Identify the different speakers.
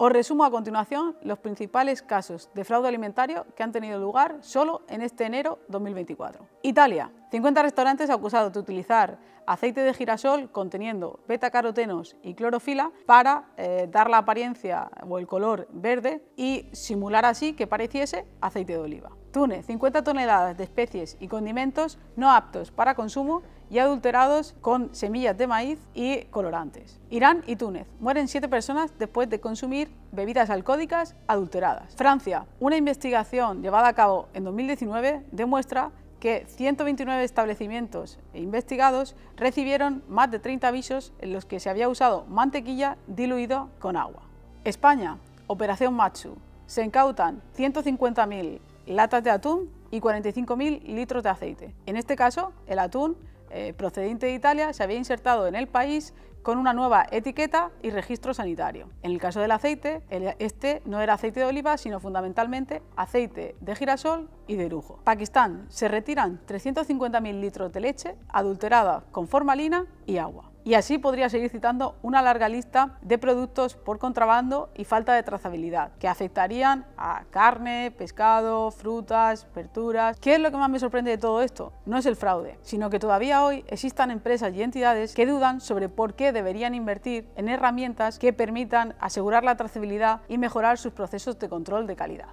Speaker 1: Os resumo a continuación los principales casos de fraude alimentario que han tenido lugar solo en este enero 2024. Italia. 50 restaurantes acusados de utilizar aceite de girasol conteniendo beta-carotenos y clorofila para eh, dar la apariencia o el color verde y simular así que pareciese aceite de oliva. Túnez, 50 toneladas de especies y condimentos no aptos para consumo y adulterados con semillas de maíz y colorantes. Irán y Túnez. Mueren 7 personas después de consumir bebidas alcohólicas adulteradas. Francia. Una investigación llevada a cabo en 2019 demuestra que 129 establecimientos e investigados recibieron más de 30 avisos en los que se había usado mantequilla diluida con agua. España. Operación Machu, Se incautan 150.000 latas de atún y 45.000 litros de aceite. En este caso, el atún eh, procedente de Italia se había insertado en el país con una nueva etiqueta y registro sanitario. En el caso del aceite, este no era aceite de oliva, sino fundamentalmente aceite de girasol y de lujo. Pakistán se retiran 350.000 litros de leche adulterada con formalina y agua. Y así podría seguir citando una larga lista de productos por contrabando y falta de trazabilidad, que afectarían a carne, pescado, frutas, verduras. ¿Qué es lo que más me sorprende de todo esto? No es el fraude, sino que todavía hoy existan empresas y entidades que dudan sobre por qué deberían invertir en herramientas que permitan asegurar la trazabilidad y mejorar sus procesos de control de calidad.